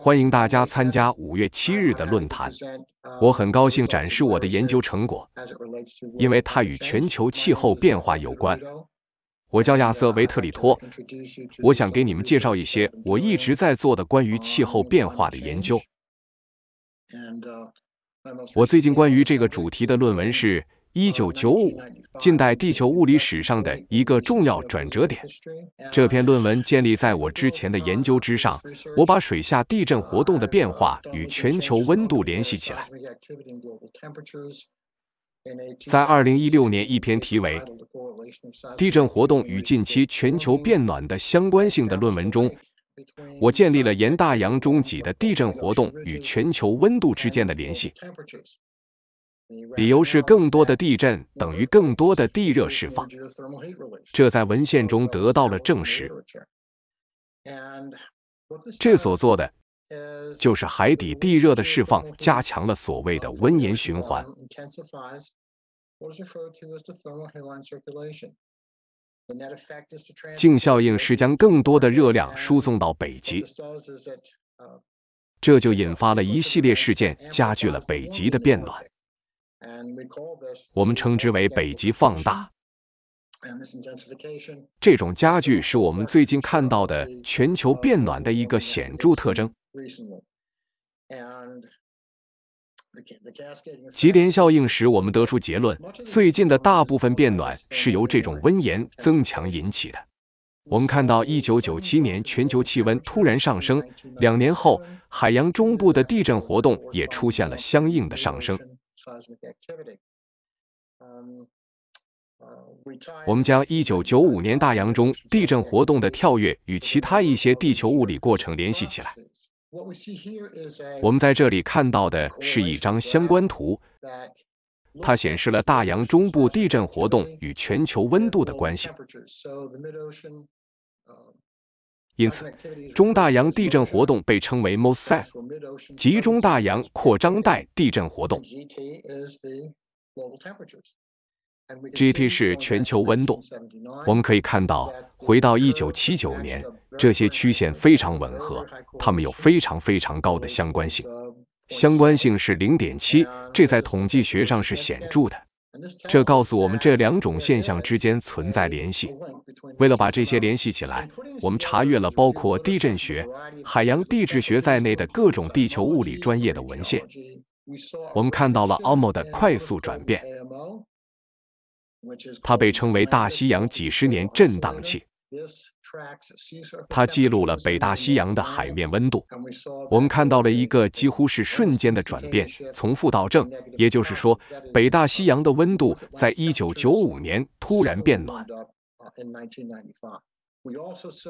欢迎大家参加五月七日的论坛。我很高兴展示我的研究成果，因为它与全球气候变化有关。我叫亚瑟·维特里托，我想给你们介绍一些我一直在做的关于气候变化的研究。我最近关于这个主题的论文是。一九九五，近代地球物理史上的一个重要转折点。这篇论文建立在我之前的研究之上。我把水下地震活动的变化与全球温度联系起来。在二零一六年一篇题为《地震活动与近期全球变暖的相关性》的论文中，我建立了沿大洋中脊的地震活动与全球温度之间的联系。理由是，更多的地震等于更多的地热释放，这在文献中得到了证实。这所做的就是海底地热的释放加强了所谓的温盐循环。净效应是将更多的热量输送到北极，这就引发了一系列事件，加剧了北极的变暖。我们称之为北极放大。这种加剧是我们最近看到的全球变暖的一个显著特征。吉连效应使我们得出结论：最近的大部分变暖是由这种温盐增强引起的。我们看到，1997年全球气温突然上升，两年后，海洋中部的地震活动也出现了相应的上升。我们将1995年大洋中地震活动的跳跃与其他一些地球物理过程联系起来。我们在这里看到的是一张相关图，它显示了大洋中部地震活动与全球温度的关系。因此，中大洋地震活动被称为 MOC，s a 集中大洋扩张带地震活动。G T 是全球温度。我们可以看到，回到一九七九年，这些曲线非常吻合，它们有非常非常高的相关性，相关性是零点七，这在统计学上是显著的。这告诉我们这两种现象之间存在联系。为了把这些联系起来，我们查阅了包括地震学、海洋地质学在内的各种地球物理专业的文献。我们看到了 AMO 的快速转变，它被称为大西洋几十年震荡器。它记录了北大西洋的海面温度。我们看到了一个几乎是瞬间的转变，从负到正，也就是说，北大西洋的温度在1995年突然变暖。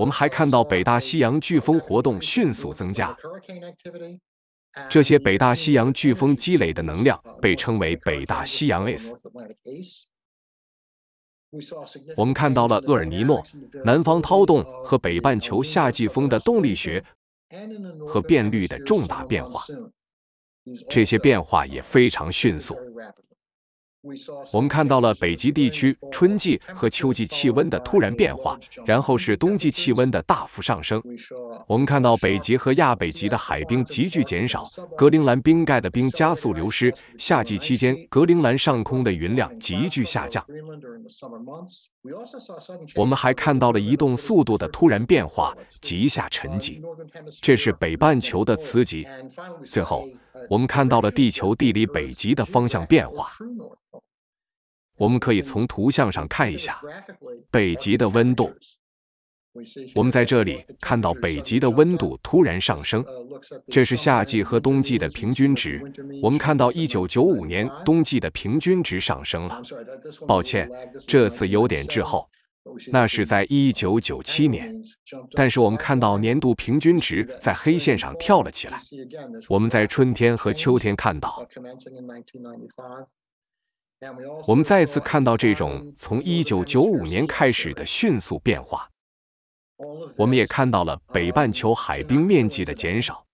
我们还看到北大西洋飓风活动迅速增加。这些北大西洋飓风积累的能量被称为北大西洋热。我们看到了厄尔尼诺、南方涛动和北半球夏季风的动力学和变率的重大变化，这些变化也非常迅速。我们看到了北极地区春季和秋季气温的突然变化，然后是冬季气温的大幅上升。我们看到北极和亚北极的海冰急剧减少，格陵兰冰盖的冰加速流失。夏季期间，格陵兰上空的云量急剧下降。我们还看到了移动速度的突然变化，极下沉积，这是北半球的磁极。最后。我们看到了地球地理北极的方向变化。我们可以从图像上看一下北极的温度。我们在这里看到北极的温度突然上升，这是夏季和冬季的平均值。我们看到1995年冬季的平均值上升了。抱歉，这次有点滞后。那是在一九九七年，但是我们看到年度平均值在黑线上跳了起来。我们在春天和秋天看到，我们再次看到这种从一九九五年开始的迅速变化。我们也看到了北半球海冰面积的减少，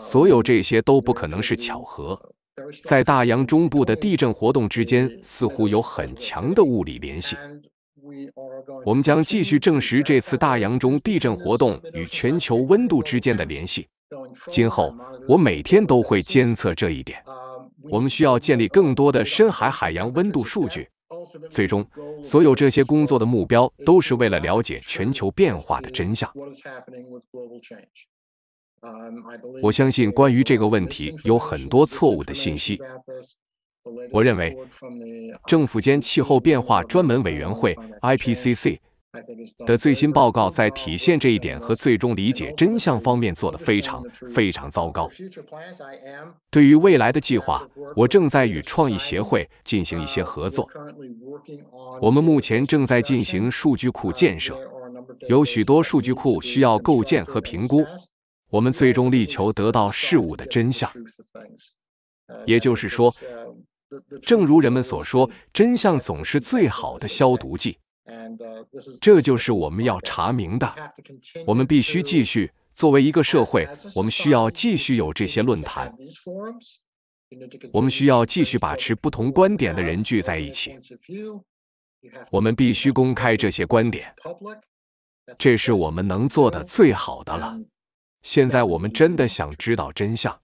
所有这些都不可能是巧合。在大洋中部的地震活动之间似乎有很强的物理联系。我们将继续证实这次大洋中地震活动与全球温度之间的联系。今后，我每天都会监测这一点。我们需要建立更多的深海海洋温度数据。最终，所有这些工作的目标都是为了了解全球变化的真相。我相信，关于这个问题有很多错误的信息。我认为，政府间气候变化专门委员会 （IPCC） 的最新报告在体现这一点和最终理解真相方面做得非常非常糟糕。对于未来的计划，我正在与创意协会进行一些合作。我们目前正在进行数据库建设，有许多数据库需要构建和评估。我们最终力求得到事物的真相，也就是说。正如人们所说，真相总是最好的消毒剂。这就是我们要查明的。我们必须继续。作为一个社会，我们需要继续有这些论坛。我们需要继续把持不同观点的人聚在一起。我们必须公开这些观点。这是我们能做的最好的了。现在，我们真的想知道真相。